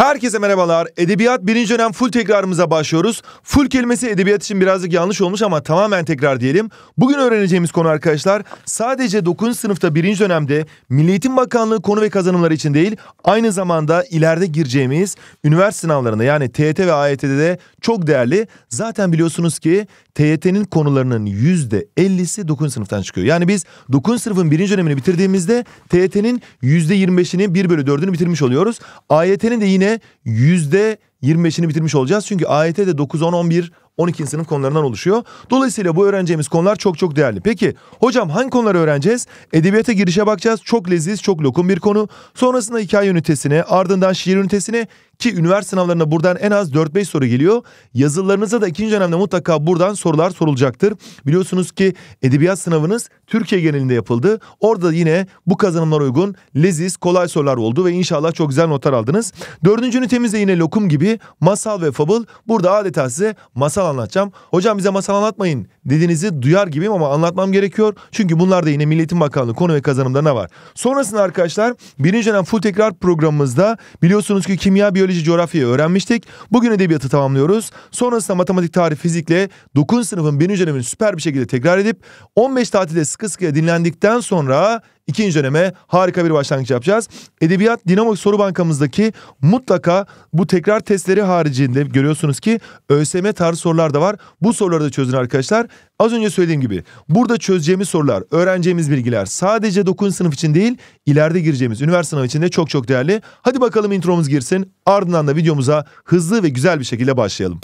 Herkese merhabalar. Edebiyat birinci dönem full tekrarımıza başlıyoruz. Full kelimesi edebiyat için birazcık yanlış olmuş ama tamamen tekrar diyelim. Bugün öğreneceğimiz konu arkadaşlar sadece 9. sınıfta birinci dönemde Milli Eğitim Bakanlığı konu ve kazanımları için değil aynı zamanda ileride gireceğimiz üniversite sınavlarında yani TYT ve AYT'de de çok değerli. Zaten biliyorsunuz ki TYT'nin konularının %50'si 9. sınıftan çıkıyor. Yani biz 9. sınıfın birinci dönemini bitirdiğimizde TYT'nin %25'ini 1 bölü 4'ünü bitirmiş oluyoruz. AYT'nin de yine yine 25'ini bitirmiş olacağız. Çünkü AYT de 9, 10, 11, 12. sınıf konularından oluşuyor. Dolayısıyla bu öğreneceğimiz konular çok çok değerli. Peki hocam hangi konuları öğreneceğiz? Edebiyata girişe bakacağız. Çok leziz, çok lokum bir konu. Sonrasında hikaye ünitesine, ardından şiir ünitesine, ki üniversite sınavlarına buradan en az 4-5 soru geliyor. Yazılarınıza da ikinci dönemde mutlaka buradan sorular sorulacaktır. Biliyorsunuz ki edebiyat sınavınız Türkiye genelinde yapıldı. Orada yine bu kazanımlar uygun leziz, kolay sorular oldu ve inşallah çok güzel notlar aldınız. Dördüncü ünitemizde yine lokum gibi masal ve fabıl. Burada adeta size masal anlatacağım. Hocam bize masal anlatmayın dediğinizi duyar gibiyim ama anlatmam gerekiyor. Çünkü bunlar da yine Milliyetin Bakanlığı konu ve kazanımlarına var. Sonrasında arkadaşlar birinci dönem full tekrar programımızda biliyorsunuz ki kimya, biyoloji biyoloji, coğrafyayı öğrenmiştik. Bugün edebiyatı tamamlıyoruz. Sonrasında matematik, tarih, fizikle 9. sınıfın 1. dönemini süper bir şekilde tekrar edip 15 tatilde sıkı sıkıya dinlendikten sonra ikinci döneme harika bir başlangıç yapacağız. Edebiyat Dinamo Soru Bankamızdaki mutlaka bu tekrar testleri haricinde görüyorsunuz ki ÖSM tarzı sorular da var. Bu soruları da çözün arkadaşlar. Az önce söylediğim gibi burada çözeceğimiz sorular, öğreneceğimiz bilgiler sadece 9. sınıf için değil, ileride gireceğimiz üniversite sınavı için de çok çok değerli. Hadi bakalım intromuz girsin. Ardından da videomuza hızlı ve güzel bir şekilde başlayalım.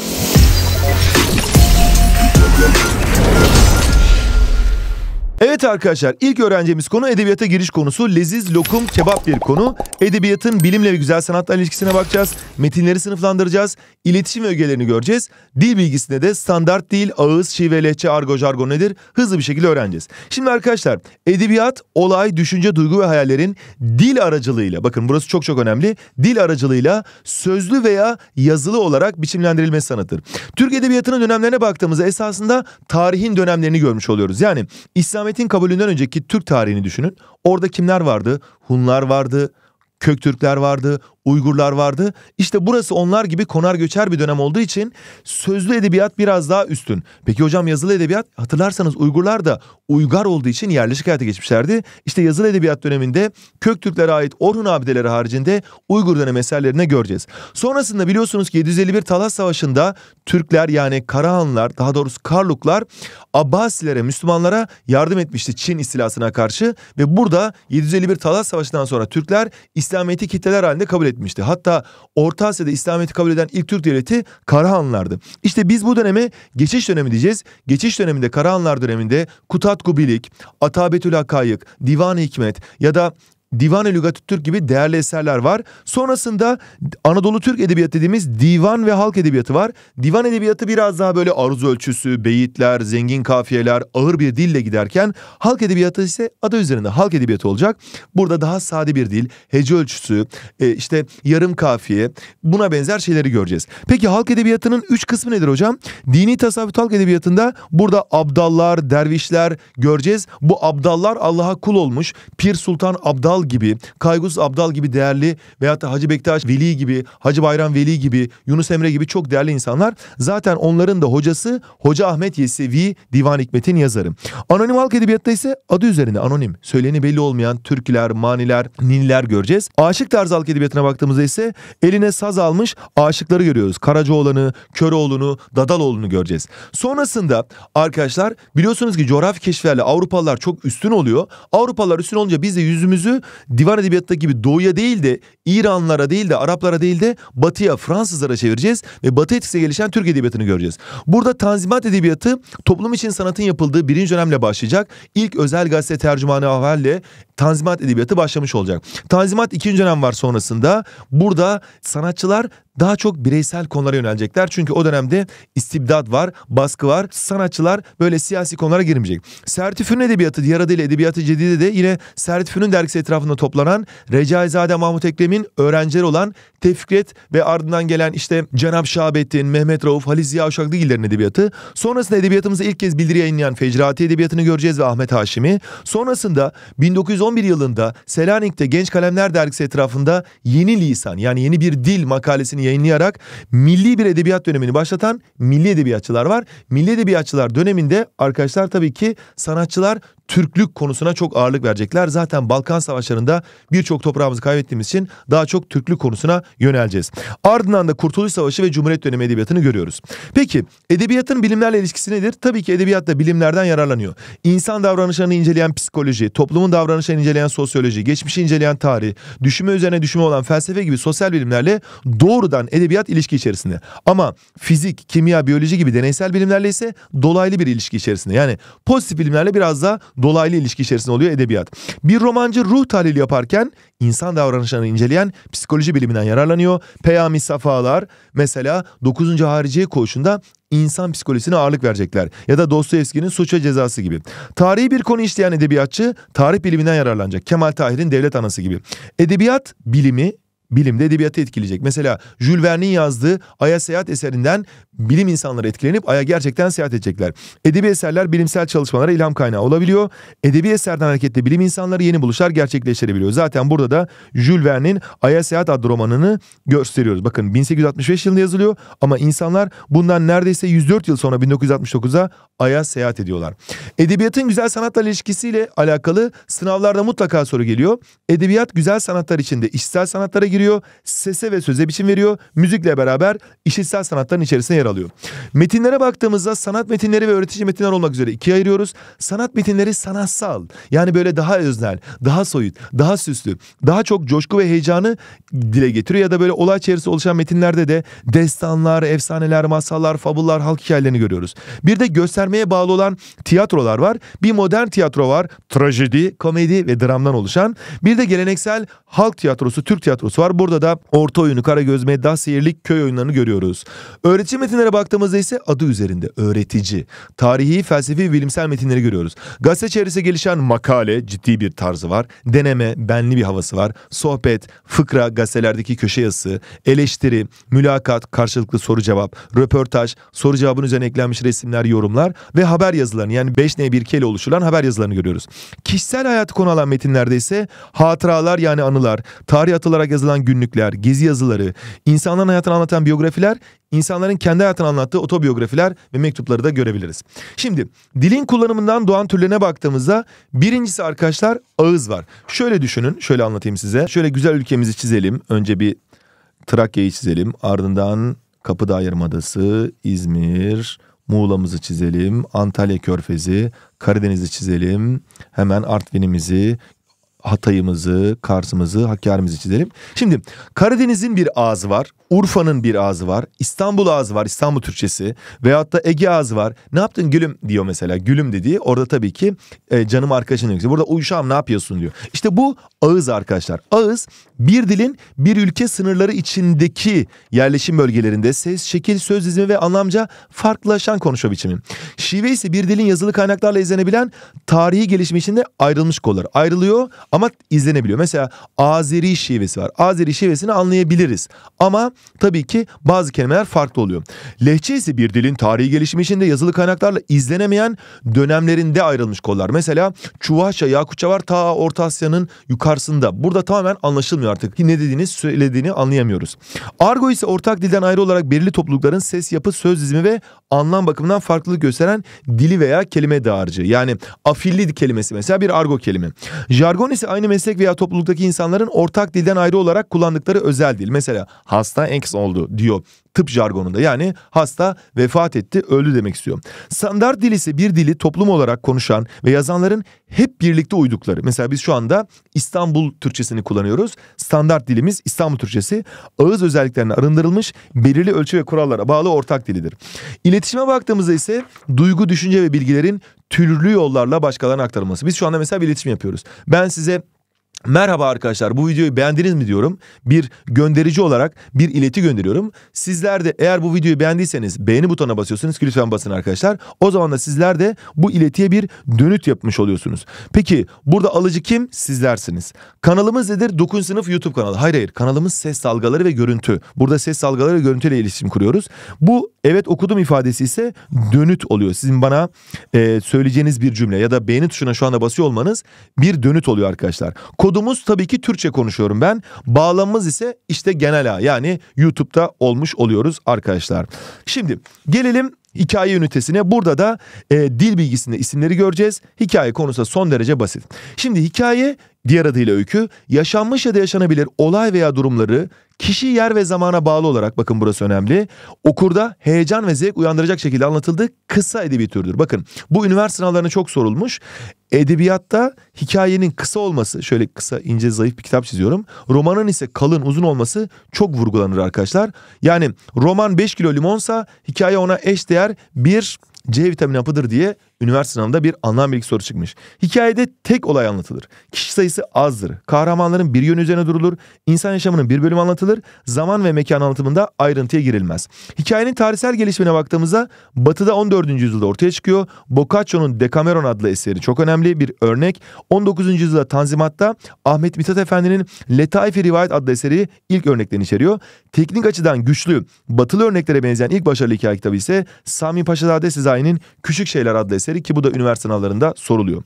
Evet arkadaşlar ilk öğreneceğimiz konu edebiyata giriş konusu. Leziz, lokum, kebap bir konu. Edebiyatın bilimle ve güzel sanatla ilişkisine bakacağız. Metinleri sınıflandıracağız. İletişim ögelerini göreceğiz. Dil bilgisinde de standart dil, ağız, şive, lehçe, argo, jargon nedir? Hızlı bir şekilde öğreneceğiz. Şimdi arkadaşlar edebiyat, olay, düşünce, duygu ve hayallerin dil aracılığıyla bakın burası çok çok önemli. Dil aracılığıyla sözlü veya yazılı olarak biçimlendirilmesi sanatıdır. Türk edebiyatının dönemlerine baktığımızda esasında tarihin dönemlerini görmüş oluyoruz. Yani İslam İslamiyet'in kabulünden önceki Türk tarihini düşünün. Orada kimler vardı? Hunlar vardı, Köktürkler vardı, Uygurlar vardı. İşte burası onlar gibi konar göçer bir dönem olduğu için sözlü edebiyat biraz daha üstün. Peki hocam yazılı edebiyat hatırlarsanız Uygurlar da uygar olduğu için yerleşik hayata geçmişlerdi. İşte yazılı edebiyat döneminde Köktürklere ait Orhun abideleri haricinde Uygur dönem eserlerine göreceğiz. Sonrasında biliyorsunuz ki 751 Talas Savaşı'nda Türkler yani Karahanlar daha doğrusu Karluklar Abbasilere Müslümanlara yardım etmişti Çin istilasına karşı ve burada 751 Talas Savaşı'ndan sonra Türkler İslamiyet'i kitleler halinde kabul etti etmişti. Hatta Orta Asya'da İslamiyet'i kabul eden ilk Türk devleti Karahanlardı. İşte biz bu döneme geçiş dönemi diyeceğiz. Geçiş döneminde Karahanlar döneminde Kutat Gubilik, Atabetül Akayık, Divan Hikmet ya da Divan-ı Lügat-ı Türk gibi değerli eserler var. Sonrasında Anadolu Türk Edebiyatı dediğimiz divan ve halk edebiyatı var. Divan edebiyatı biraz daha böyle aruz ölçüsü, beyitler, zengin kafiyeler, ağır bir dille giderken halk edebiyatı ise adı üzerinde halk edebiyatı olacak. Burada daha sade bir dil, hece ölçüsü, e, işte yarım kafiye buna benzer şeyleri göreceğiz. Peki halk edebiyatının üç kısmı nedir hocam? Dini tasavvuf halk edebiyatında burada abdallar, dervişler göreceğiz. Bu abdallar Allah'a kul olmuş. Pir Sultan Abdal Abdal gibi, Kaygusuz Abdal gibi değerli veyahut da Hacı Bektaş Veli gibi, Hacı Bayram Veli gibi, Yunus Emre gibi çok değerli insanlar. Zaten onların da hocası Hoca Ahmet Yesevi Divan Hikmet'in yazarı. Anonim halk edebiyatta ise adı üzerinde anonim, söyleni belli olmayan türküler, maniler, Niller göreceğiz. Aşık tarzı halk edebiyatına baktığımızda ise eline saz almış aşıkları görüyoruz. Karacaoğlan'ı, Köroğlu'nu, Dadaloğlu'nu göreceğiz. Sonrasında arkadaşlar biliyorsunuz ki coğrafi keşiflerle Avrupalılar çok üstün oluyor. Avrupalılar üstün olunca biz de yüzümüzü divan edebiyatı gibi doğuya değil de İranlara değil de Araplara değil de batıya Fransızlara çevireceğiz ve batı etkisiyle gelişen Türk edebiyatını göreceğiz. Burada Tanzimat Edebiyatı toplum için sanatın yapıldığı birinci dönemle başlayacak. İlk özel gazete tercümanı Avel'le Tanzimat Edebiyatı başlamış olacak. Tanzimat ikinci dönem var sonrasında. Burada sanatçılar daha çok bireysel konulara yönelecekler. Çünkü o dönemde istibdat var, baskı var. Sanatçılar böyle siyasi konulara girmeyecek. Sertifün Edebiyatı diğer adıyla Edebiyatı Cedide de yine Sertifün'ün dergisi etrafında toplanan Recaizade Mahmut Ekrem'in öğrencileri olan Tevfikret ve ardından gelen işte Cenap Şahabettin, Mehmet Rauf, Halis Ziya Uşaklı Giller'in edebiyatı. Sonrasında edebiyatımızı ilk kez bildiri yayınlayan Fecrati Edebiyatı'nı göreceğiz ve Ahmet Haşimi. Sonrasında 1911 yılında Selanik'te Genç Kalemler Dergisi etrafında Yeni Lisan yani yeni bir dil makalesini yayınlayarak milli bir edebiyat dönemini başlatan milli edebiyatçılar var. Milli edebiyatçılar döneminde arkadaşlar tabii ki sanatçılar Türklük konusuna çok ağırlık verecekler. Zaten Balkan savaşlarında birçok toprağımızı kaybettiğimiz için daha çok Türklük konusuna yöneleceğiz. Ardından da Kurtuluş Savaşı ve Cumhuriyet dönemi edebiyatını görüyoruz. Peki edebiyatın bilimlerle ilişkisi nedir? Tabii ki edebiyat da bilimlerden yararlanıyor. İnsan davranışlarını inceleyen psikoloji, toplumun davranışlarını inceleyen sosyoloji, geçmişi inceleyen tarih, düşünme üzerine düşünme olan felsefe gibi sosyal bilimlerle doğrudan edebiyat ilişki içerisinde. Ama fizik, kimya, biyoloji gibi deneysel bilimlerle ise dolaylı bir ilişki içerisinde. Yani pozitif bilimlerle biraz daha dolaylı ilişki içerisinde oluyor edebiyat. Bir romancı ruh tahlili yaparken insan davranışlarını inceleyen psikoloji biliminden yararlanıyor. Peyami Safalar mesela 9. Hariciye Koğuşu'nda insan psikolojisine ağırlık verecekler. Ya da Dostoyevski'nin Suç ve Cezası gibi. Tarihi bir konu işleyen edebiyatçı tarih biliminden yararlanacak. Kemal Tahir'in Devlet Anası gibi. Edebiyat bilimi bilimde edebiyatı etkileyecek. Mesela Jules Verne'in yazdığı Ay'a Seyahat eserinden bilim insanları etkilenip Ay'a gerçekten seyahat edecekler. Edebi eserler bilimsel çalışmalara ilham kaynağı olabiliyor. Edebi eserden hareketle bilim insanları yeni buluşlar gerçekleştirebiliyor. Zaten burada da Jules Verne'in Ay'a Seyahat adlı romanını gösteriyoruz. Bakın 1865 yılında yazılıyor ama insanlar bundan neredeyse 104 yıl sonra 1969'a Ay'a seyahat ediyorlar. Edebiyatın güzel sanatla ilişkisiyle alakalı sınavlarda mutlaka soru geliyor. Edebiyat güzel sanatlar içinde işsel sanatlara giriyor giriyor, sese ve söze biçim veriyor, müzikle beraber işitsel sanatların içerisine yer alıyor. Metinlere baktığımızda sanat metinleri ve öğretici metinler olmak üzere ikiye ayırıyoruz. Sanat metinleri sanatsal, yani böyle daha öznel, daha soyut, daha süslü, daha çok coşku ve heyecanı dile getiriyor ya da böyle olay içerisinde oluşan metinlerde de destanlar, efsaneler, masallar, fabullar, halk hikayelerini görüyoruz. Bir de göstermeye bağlı olan tiyatrolar var. Bir modern tiyatro var, trajedi, komedi ve dramdan oluşan. Bir de geleneksel halk tiyatrosu, Türk tiyatrosu var var. Burada da orta oyunu, karagöz, meddah, seyirlik, köy oyunlarını görüyoruz. Öğretici metinlere baktığımızda ise adı üzerinde öğretici, tarihi, felsefi, bilimsel metinleri görüyoruz. Gazete çevresi gelişen makale ciddi bir tarzı var. Deneme, benli bir havası var. Sohbet, fıkra, gazetelerdeki köşe yazısı, eleştiri, mülakat, karşılıklı soru cevap, röportaj, soru cevabın üzerine eklenmiş resimler, yorumlar ve haber yazılarını yani 5N 1 K ile oluşulan haber yazılarını görüyoruz. Kişisel hayatı konu alan metinlerde ise hatıralar yani anılar, tarih atılarak yazılan yazılan günlükler, gezi yazıları, insanların hayatını anlatan biyografiler, insanların kendi hayatını anlattığı otobiyografiler ve mektupları da görebiliriz. Şimdi dilin kullanımından doğan türlerine baktığımızda birincisi arkadaşlar ağız var. Şöyle düşünün, şöyle anlatayım size. Şöyle güzel ülkemizi çizelim. Önce bir Trakya'yı çizelim. Ardından Kapıdağ Yarımadası, İzmir, Muğla'mızı çizelim, Antalya Körfezi, Karadeniz'i çizelim, hemen Artvin'imizi, Hatay'ımızı, Kars'ımızı, Hakkari'mizi çizelim. Şimdi Karadeniz'in bir ağzı var, Urfa'nın bir ağzı var, İstanbul ağzı var, İstanbul Türkçesi veyahut da Ege ağzı var. Ne yaptın gülüm diyor mesela, gülüm dediği orada tabii ki e, canım arkadaşın diyor. Burada uyuşam ne yapıyorsun diyor. İşte bu ağız arkadaşlar. Ağız bir dilin bir ülke sınırları içindeki yerleşim bölgelerinde ses, şekil, söz dizimi ve anlamca farklılaşan konuşma biçimi. Şive ise bir dilin yazılı kaynaklarla izlenebilen tarihi gelişimi içinde ayrılmış kollar. Ayrılıyor ama izlenebiliyor. Mesela Azeri şivesi var. Azeri şivesini anlayabiliriz. Ama tabii ki bazı kelimeler farklı oluyor. Lehçe ise bir dilin tarihi gelişimi içinde yazılı kaynaklarla izlenemeyen dönemlerinde ayrılmış kollar. Mesela Çuvaşya, Yakutça var ta Orta Asya'nın yukarısında. Burada tamamen anlaşılmıyor anlaşılmıyor artık. Ne dediğini söylediğini anlayamıyoruz. Argo ise ortak dilden ayrı olarak belirli toplulukların ses yapı, söz dizimi ve anlam bakımından farklılık gösteren dili veya kelime dağarcığı. Yani afilli kelimesi mesela bir argo kelime. Jargon ise aynı meslek veya topluluktaki insanların ortak dilden ayrı olarak kullandıkları özel dil. Mesela hasta ex oldu diyor tıp jargonunda. Yani hasta vefat etti, öldü demek istiyor. Standart dil ise bir dili toplum olarak konuşan ve yazanların hep birlikte uydukları. Mesela biz şu anda İstanbul Türkçesini kullanıyoruz. Standart dilimiz İstanbul Türkçesi ağız özelliklerine arındırılmış belirli ölçü ve kurallara bağlı ortak dilidir. İletişime baktığımızda ise duygu, düşünce ve bilgilerin türlü yollarla başkalarına aktarılması. Biz şu anda mesela bir iletişim yapıyoruz. Ben size Merhaba arkadaşlar bu videoyu beğendiniz mi diyorum. Bir gönderici olarak bir ileti gönderiyorum. Sizler de eğer bu videoyu beğendiyseniz beğeni butonuna basıyorsunuz ki lütfen basın arkadaşlar. O zaman da sizler de bu iletiye bir dönüt yapmış oluyorsunuz. Peki burada alıcı kim? Sizlersiniz. Kanalımız nedir? 9. sınıf YouTube kanalı. Hayır hayır kanalımız ses dalgaları ve görüntü. Burada ses dalgaları ve görüntüyle iletişim kuruyoruz. Bu evet okudum ifadesi ise dönüt oluyor. Sizin bana e, söyleyeceğiniz bir cümle ya da beğeni tuşuna şu anda basıyor olmanız bir dönüt oluyor arkadaşlar. Kodu kodumuz tabii ki Türkçe konuşuyorum ben. Bağlamımız ise işte genel ağ yani YouTube'da olmuş oluyoruz arkadaşlar. Şimdi gelelim hikaye ünitesine. Burada da e, dil bilgisinde isimleri göreceğiz. Hikaye konusu son derece basit. Şimdi hikaye Diğer adıyla öykü, yaşanmış ya da yaşanabilir olay veya durumları kişi, yer ve zamana bağlı olarak, bakın burası önemli, okurda heyecan ve zevk uyandıracak şekilde anlatıldığı kısa edebi türdür. Bakın bu üniversite sınavlarına çok sorulmuş. Edebiyatta hikayenin kısa olması, şöyle kısa, ince, zayıf bir kitap çiziyorum. Romanın ise kalın, uzun olması çok vurgulanır arkadaşlar. Yani roman 5 kilo limonsa hikaye ona eş değer bir C vitamini yapıdır diye üniversite sınavında bir anlam bilgi soru çıkmış. Hikayede tek olay anlatılır. Kişi sayısı azdır. Kahramanların bir yönü üzerine durulur. İnsan yaşamının bir bölümü anlatılır. Zaman ve mekan anlatımında ayrıntıya girilmez. Hikayenin tarihsel gelişimine baktığımızda Batı'da 14. yüzyılda ortaya çıkıyor. Boccaccio'nun Decameron adlı eseri çok önemli bir örnek. 19. yüzyılda Tanzimat'ta Ahmet Mithat Efendi'nin Letaifi Rivayet adlı eseri ilk örneklerini içeriyor. Teknik açıdan güçlü, batılı örneklere benzeyen ilk başarılı hikaye kitabı ise Sami Paşazade Sezai'nin Küçük Şeyler adlı eseri eseri ki bu da üniversite sınavlarında soruluyor.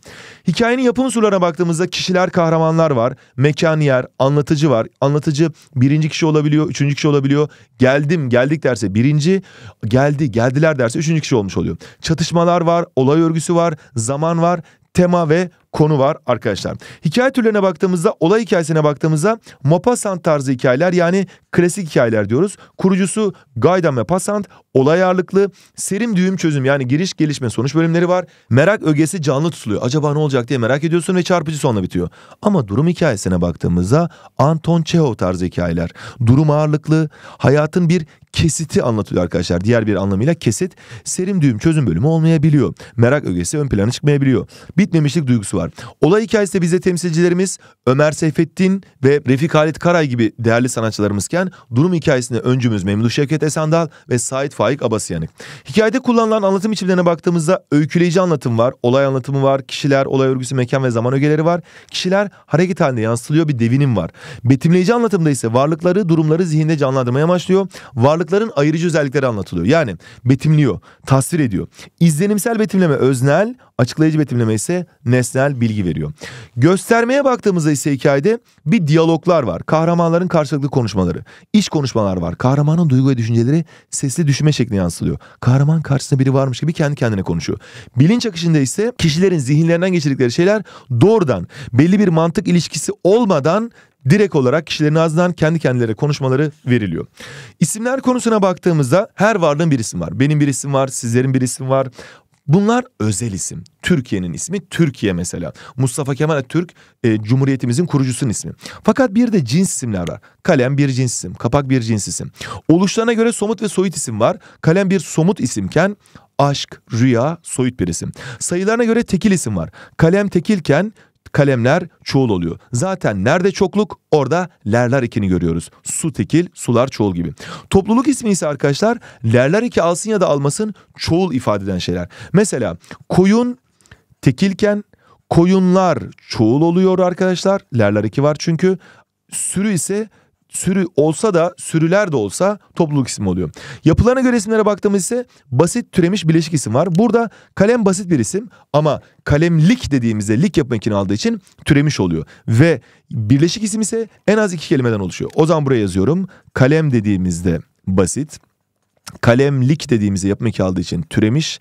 Hikayenin yapım unsurlarına baktığımızda kişiler kahramanlar var. Mekan yer, anlatıcı var. Anlatıcı birinci kişi olabiliyor, üçüncü kişi olabiliyor. Geldim, geldik derse birinci, geldi, geldiler derse üçüncü kişi olmuş oluyor. Çatışmalar var, olay örgüsü var, zaman var, tema ve konu var arkadaşlar. Hikaye türlerine baktığımızda, olay hikayesine baktığımızda Maupassant tarzı hikayeler yani klasik hikayeler diyoruz. Kurucusu Gaydan Maupassant, olay ağırlıklı, serim düğüm çözüm yani giriş gelişme sonuç bölümleri var. Merak ögesi canlı tutuluyor. Acaba ne olacak diye merak ediyorsun ve çarpıcı sonla bitiyor. Ama durum hikayesine baktığımızda Anton Çehov tarzı hikayeler. Durum ağırlıklı, hayatın bir kesiti anlatıyor arkadaşlar. Diğer bir anlamıyla kesit serim düğüm çözüm bölümü olmayabiliyor. Merak ögesi ön plana çıkmayabiliyor. Bitmemişlik duygusu var. Olay hikayesi bize temsilcilerimiz Ömer Seyfettin ve Refik Halit Karay gibi değerli sanatçılarımızken durum hikayesinde öncümüz Memduh Şevket Esendal ve Sait Faik Abasıyanık. Hikayede kullanılan anlatım biçimlerine baktığımızda öyküleyici anlatım var, olay anlatımı var, kişiler, olay örgüsü, mekan ve zaman ögeleri var. Kişiler hareket halinde yansıtılıyor bir devinim var. Betimleyici anlatımda ise varlıkları, durumları zihinde canlandırmaya başlıyor Varlık varlıkların ayırıcı özellikleri anlatılıyor. Yani betimliyor, tasvir ediyor. İzlenimsel betimleme öznel, açıklayıcı betimleme ise nesnel bilgi veriyor. Göstermeye baktığımızda ise hikayede bir diyaloglar var. Kahramanların karşılıklı konuşmaları, iş konuşmalar var. Kahramanın duygu ve düşünceleri sesli düşünme şekli yansılıyor. Kahraman karşısında biri varmış gibi kendi kendine konuşuyor. Bilinç akışında ise kişilerin zihinlerinden geçirdikleri şeyler doğrudan belli bir mantık ilişkisi olmadan direkt olarak kişilerin ağzından kendi kendilerine konuşmaları veriliyor. İsimler konusuna baktığımızda her varlığın bir isim var. Benim bir isim var, sizlerin bir isim var. Bunlar özel isim. Türkiye'nin ismi Türkiye mesela. Mustafa Kemal Atatürk e, Cumhuriyetimizin kurucusunun ismi. Fakat bir de cins isimler var. Kalem bir cins isim, kapak bir cins isim. Oluşlarına göre somut ve soyut isim var. Kalem bir somut isimken aşk, rüya soyut bir isim. Sayılarına göre tekil isim var. Kalem tekilken kalemler çoğul oluyor. Zaten nerede çokluk orada lerler ikini görüyoruz. Su tekil, sular çoğul gibi. Topluluk ismi ise arkadaşlar lerler iki alsın ya da almasın çoğul ifade eden şeyler. Mesela koyun tekilken koyunlar çoğul oluyor arkadaşlar. Lerler iki var çünkü. Sürü ise sürü olsa da sürüler de olsa topluluk ismi oluyor. Yapılarına göre isimlere baktığımız ise basit türemiş bileşik isim var. Burada kalem basit bir isim ama kalemlik dediğimizde lik yapma ekini aldığı için türemiş oluyor. Ve birleşik isim ise en az iki kelimeden oluşuyor. O zaman buraya yazıyorum. Kalem dediğimizde basit. Kalemlik dediğimizde yapma ekini aldığı için türemiş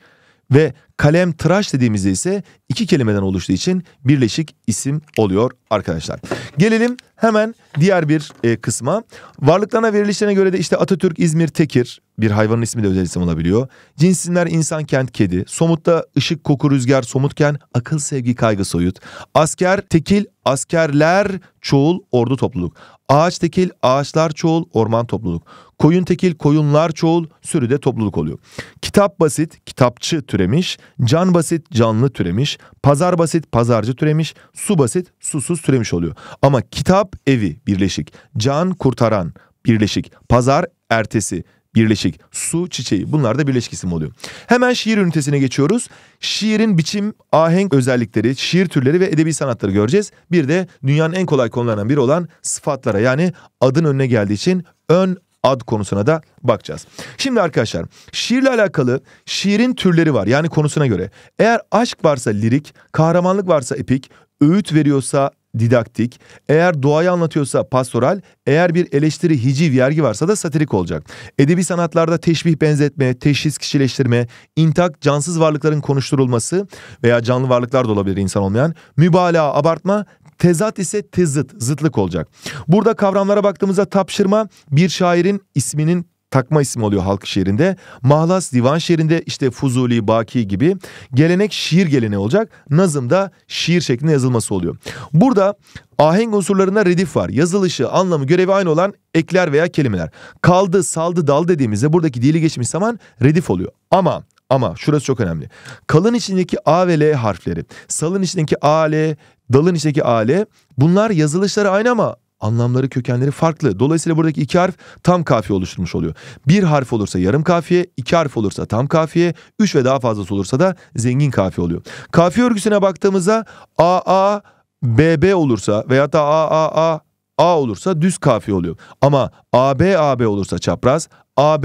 ve kalem tıraş dediğimizde ise iki kelimeden oluştuğu için birleşik isim oluyor arkadaşlar. Gelelim hemen diğer bir e, kısma. Varlıklarına verilişlerine göre de işte Atatürk, İzmir, Tekir bir hayvanın ismi de özel isim olabiliyor. Cinsinler insan, kent, kedi. Somutta ışık, koku, rüzgar, somutken akıl, sevgi, kaygı, soyut. Asker, tekil, askerler, çoğul, ordu, topluluk. Ağaç tekil, ağaçlar çoğul, orman topluluk. Koyun tekil, koyunlar çoğul, sürüde topluluk oluyor. Kitap basit, kitapçı türemiş. Can basit, canlı türemiş. Pazar basit, pazarcı türemiş. Su basit, susuz türemiş oluyor. Ama kitap evi birleşik. Can kurtaran birleşik. Pazar ertesi. Birleşik. Su, çiçeği. Bunlar da birleşik isim oluyor. Hemen şiir ünitesine geçiyoruz. Şiirin biçim, ahenk özellikleri, şiir türleri ve edebi sanatları göreceğiz. Bir de dünyanın en kolay konularından biri olan sıfatlara yani adın önüne geldiği için ön ad konusuna da bakacağız. Şimdi arkadaşlar şiirle alakalı şiirin türleri var yani konusuna göre. Eğer aşk varsa lirik, kahramanlık varsa epik, öğüt veriyorsa didaktik, eğer doğayı anlatıyorsa pastoral, eğer bir eleştiri, hiciv, yergi varsa da satirik olacak. Edebi sanatlarda teşbih benzetme, teşhis kişileştirme, intak, cansız varlıkların konuşturulması veya canlı varlıklar da olabilir insan olmayan, mübalağa, abartma, Tezat ise tezıt, zıtlık olacak. Burada kavramlara baktığımızda tapşırma bir şairin isminin takma isim oluyor halk şiirinde. Mahlas divan şiirinde işte Fuzuli, Baki gibi gelenek şiir geleneği olacak. Nazım da şiir şeklinde yazılması oluyor. Burada ahenk unsurlarına redif var. Yazılışı, anlamı, görevi aynı olan ekler veya kelimeler. Kaldı, saldı, dal dediğimizde buradaki dili geçmiş zaman redif oluyor. Ama ama şurası çok önemli. Kalın içindeki A ve L harfleri, salın içindeki A, L, dalın içindeki A, L bunlar yazılışları aynı ama anlamları kökenleri farklı. Dolayısıyla buradaki iki harf tam kafiye oluşturmuş oluyor. Bir harf olursa yarım kafiye, iki harf olursa tam kafiye, üç ve daha fazlası olursa da zengin kafiye oluyor. Kafiye örgüsüne baktığımızda AA BB olursa veya da a a olursa düz kafiye oluyor. Ama a b olursa çapraz, a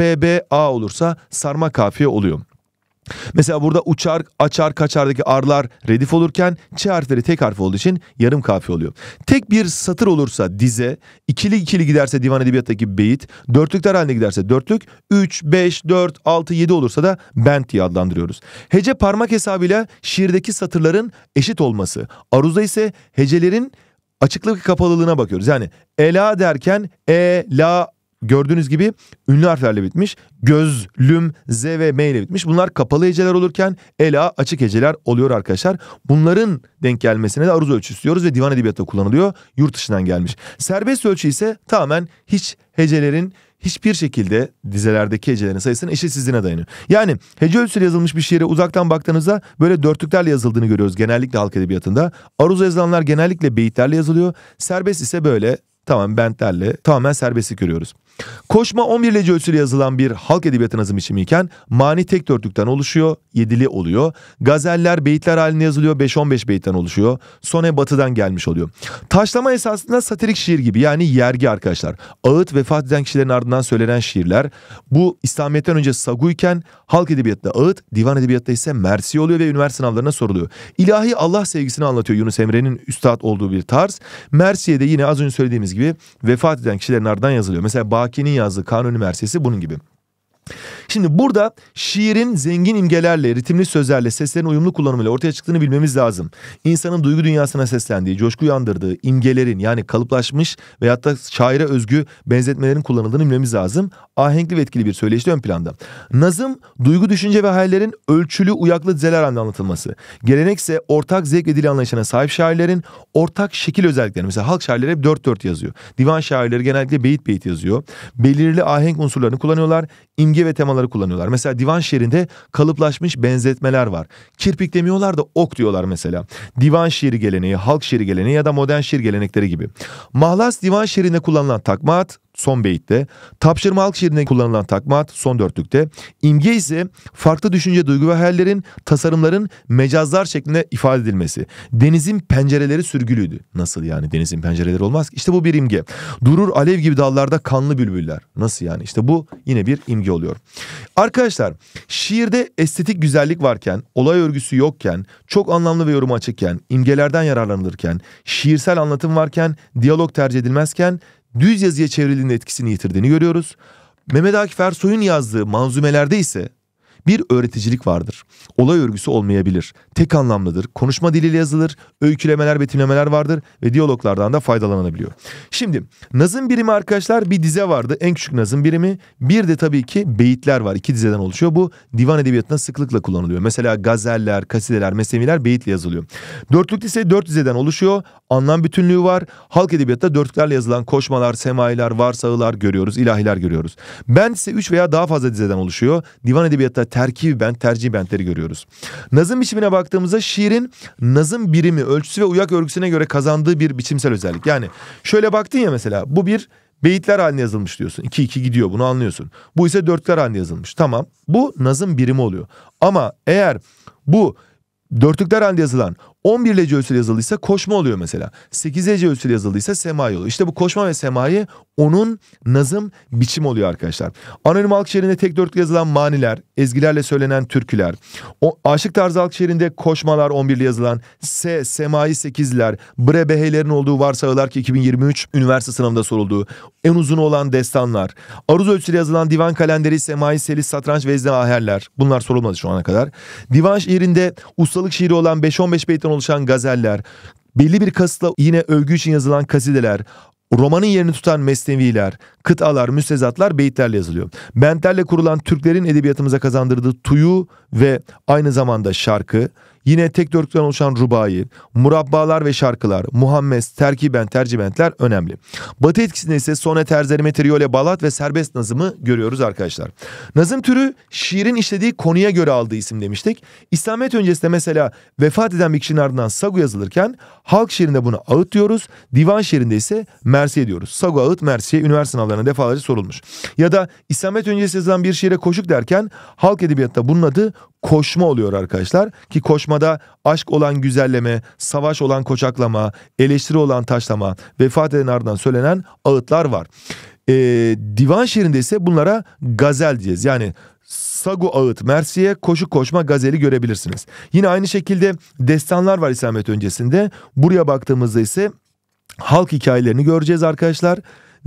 a olursa sarma kafiye oluyor. Mesela burada uçar, açar, kaçardaki arlar redif olurken ç harfleri tek harf olduğu için yarım kafi oluyor. Tek bir satır olursa dize, ikili ikili giderse divan edebiyattaki beyit, dörtlükler halinde giderse dörtlük, 3, 5, 4, 6, 7 olursa da bent diye adlandırıyoruz. Hece parmak hesabıyla şiirdeki satırların eşit olması. Aruzda ise hecelerin açıklık kapalılığına bakıyoruz. Yani ela derken e, la, gördüğünüz gibi ünlü harflerle bitmiş. göz, lüm, z ve m ile bitmiş. Bunlar kapalı heceler olurken ela açık heceler oluyor arkadaşlar. Bunların denk gelmesine de aruz ölçüsü istiyoruz ve divan edebiyatı kullanılıyor. Yurt dışından gelmiş. Serbest ölçü ise tamamen hiç hecelerin hiçbir şekilde dizelerdeki hecelerin sayısının eşitsizliğine dayanıyor. Yani hece ölçüsüyle yazılmış bir şiire uzaktan baktığınızda böyle dörtlüklerle yazıldığını görüyoruz genellikle halk edebiyatında. Aruz yazılanlar genellikle beyitlerle yazılıyor. Serbest ise böyle tamam bentlerle tamamen serbestlik görüyoruz. Koşma 11 lece ölçüyle yazılan bir halk edebiyatı nazım iken mani tek dörtlükten oluşuyor, yedili oluyor. Gazeller beyitler halinde yazılıyor, 5-15 beyitten oluşuyor. Sone batıdan gelmiş oluyor. Taşlama esasında satirik şiir gibi yani yergi arkadaşlar. Ağıt vefat eden kişilerin ardından söylenen şiirler. Bu İslamiyet'ten önce sagu iken halk edebiyatında ağıt, divan edebiyatında ise mersi oluyor ve üniversite sınavlarına soruluyor. İlahi Allah sevgisini anlatıyor Yunus Emre'nin üstad olduğu bir tarz. Mersiye de yine az önce söylediğimiz gibi vefat eden kişilerin ardından yazılıyor. Mesela Hakini yazdığı Kanuni Mersesi bunun gibi. Şimdi burada şiirin zengin imgelerle, ritimli sözlerle, seslerin uyumlu kullanımıyla ortaya çıktığını bilmemiz lazım. İnsanın duygu dünyasına seslendiği, coşku uyandırdığı imgelerin yani kalıplaşmış veyahut da şaire özgü benzetmelerin kullanıldığını bilmemiz lazım. Ahenkli ve etkili bir söyleşte ön planda. Nazım, duygu, düşünce ve hayallerin ölçülü, uyaklı dizeler halinde anlatılması. Gelenekse ortak zevk ve dil anlayışına sahip şairlerin ortak şekil özellikleri. Mesela halk şairleri hep dört dört yazıyor. Divan şairleri genellikle beyit beyit yazıyor. Belirli ahenk unsurlarını kullanıyorlar. İmge simge ve temaları kullanıyorlar. Mesela divan şiirinde kalıplaşmış benzetmeler var. Kirpik demiyorlar da ok diyorlar mesela. Divan şiiri geleneği, halk şiiri geleneği ya da modern şiir gelenekleri gibi. Mahlas divan şiirinde kullanılan takma at, son beyitte, tapşırma halk şiirinde kullanılan takmat son dörtlükte, İmge ise farklı düşünce, duygu ve hayallerin, tasarımların mecazlar şeklinde ifade edilmesi. Denizin pencereleri sürgülüydü. Nasıl yani denizin pencereleri olmaz ki? İşte bu bir imge. Durur alev gibi dallarda kanlı bülbüller. Nasıl yani? İşte bu yine bir imge oluyor. Arkadaşlar şiirde estetik güzellik varken, olay örgüsü yokken, çok anlamlı ve yorum açıkken, imgelerden yararlanılırken, şiirsel anlatım varken, diyalog tercih edilmezken düz yazıya çevrildiğinde etkisini yitirdiğini görüyoruz. Mehmet Akif Ersoy'un yazdığı manzumelerde ise bir öğreticilik vardır. Olay örgüsü olmayabilir. Tek anlamlıdır. Konuşma diliyle yazılır. Öykülemeler, betimlemeler vardır ve diyaloglardan da faydalanabiliyor. Şimdi nazım birimi arkadaşlar bir dize vardı. En küçük nazım birimi. Bir de tabii ki beyitler var. İki dizeden oluşuyor. Bu divan edebiyatında sıklıkla kullanılıyor. Mesela gazeller, kasideler, mesemiler beyitle yazılıyor. Dörtlük ise dört dizeden oluşuyor. Anlam bütünlüğü var. Halk edebiyatta dörtlüklerle yazılan koşmalar, semailer, varsağılar görüyoruz. ilahiler görüyoruz. Ben ise üç veya daha fazla dizeden oluşuyor. Divan edebiyatta terkibi bent, tercih bentleri görüyoruz. Nazım biçimine baktığımızda şiirin nazım birimi, ölçüsü ve uyak örgüsüne göre kazandığı bir biçimsel özellik. Yani şöyle baktın ya mesela bu bir Beyitler haline yazılmış diyorsun. 2-2 gidiyor bunu anlıyorsun. Bu ise dörtler haline yazılmış. Tamam bu nazım birimi oluyor. Ama eğer bu dörtlükler halinde yazılan 11 lece usul yazıldıysa koşma oluyor mesela. 8 lece usul yazıldıysa semai oluyor. İşte bu koşma ve semai onun nazım biçimi oluyor arkadaşlar. Anonim halk şiirinde tek dörtlü yazılan maniler, ezgilerle söylenen türküler. O, aşık tarzı halk şiirinde koşmalar 11'li yazılan S, semai 8'ler, bre beheylerin olduğu varsayılar ki 2023 üniversite sınavında sorulduğu en uzun olan destanlar. Aruz ölçülü yazılan divan kalenderi, semai selis, satranç vezne ezne aherler. Bunlar sorulmadı şu ana kadar. Divan şiirinde ustalık şiiri olan 5-15 beytten oluşan gazeller, belli bir kasıtla yine övgü için yazılan kasideler, romanın yerini tutan mesneviler, kıtalar, müstezatlar beyitlerle yazılıyor. Bentlerle kurulan Türklerin edebiyatımıza kazandırdığı tuyu ve aynı zamanda şarkı, Yine tek dörtlükten oluşan rubayı, murabbalar ve şarkılar, muhammes, terkiben, tercibentler önemli. Batı etkisinde ise sona terzerime, triyole, balat ve serbest nazımı görüyoruz arkadaşlar. Nazım türü şiirin işlediği konuya göre aldığı isim demiştik. İslamiyet öncesinde mesela vefat eden bir kişinin ardından sagu yazılırken halk şiirinde bunu ağıt diyoruz. Divan şiirinde ise mersiye diyoruz. Sagu ağıt mersiye şey, üniversite sınavlarına defalarca sorulmuş. Ya da İslamiyet öncesi yazılan bir şiire koşuk derken halk edebiyatta bunun adı koşma oluyor arkadaşlar. Ki koşma Konuşmada aşk olan güzelleme, savaş olan koçaklama, eleştiri olan taşlama, vefat eden ardından söylenen ağıtlar var. E, divan şiirinde ise bunlara gazel diyeceğiz. Yani Sagu Ağıt Mersi'ye koşu koşma gazeli görebilirsiniz. Yine aynı şekilde destanlar var İslamiyet öncesinde. Buraya baktığımızda ise halk hikayelerini göreceğiz arkadaşlar.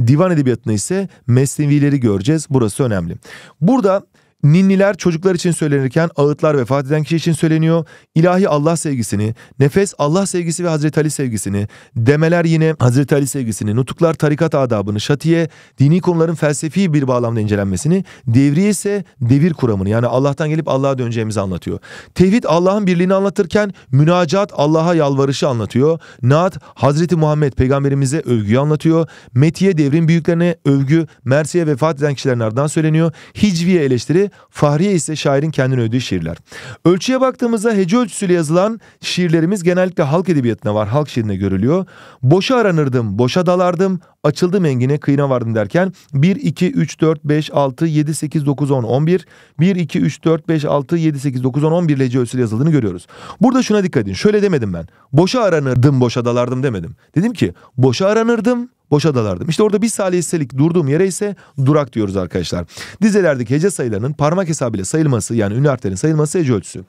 Divan edebiyatını ise mesnevileri göreceğiz. Burası önemli. Burada Ninniler çocuklar için söylenirken ağıtlar vefat eden kişi için söyleniyor. İlahi Allah sevgisini, nefes Allah sevgisi ve Hazreti Ali sevgisini, demeler yine Hazreti Ali sevgisini, nutuklar tarikat adabını, şatiye dini konuların felsefi bir bağlamda incelenmesini, Devri ise devir kuramını yani Allah'tan gelip Allah'a döneceğimizi anlatıyor. Tevhid Allah'ın birliğini anlatırken münacat Allah'a yalvarışı anlatıyor. Naat Hazreti Muhammed peygamberimize övgüyü anlatıyor. Metiye devrin büyüklerine övgü, Mersiye vefat eden kişilerin ardından söyleniyor. Hicviye eleştiri Fahriye ise şairin kendine övdüğü şiirler. Ölçüye baktığımızda hece ölçüsüyle yazılan şiirlerimiz genellikle halk edebiyatına var, halk şiirine görülüyor. Boşa aranırdım, boşa dalardım, Açıldı engine? kıyına vardım derken 1, 2, 3, 4, 5, 6, 7, 8, 9, 10, 11 1, 2, 3, 4, 5, 6, 7, 8, 9, 10, 11 lece ölçüsü yazıldığını görüyoruz. Burada şuna dikkat edin. Şöyle demedim ben. Boşa aranırdım, boşa dalardım demedim. Dedim ki boşa aranırdım, boşa dalardım. İşte orada bir saniye durduğum yere ise durak diyoruz arkadaşlar. Dizelerdeki hece sayılarının parmak hesabıyla sayılması yani ünlü arterin sayılması hece ölçüsü.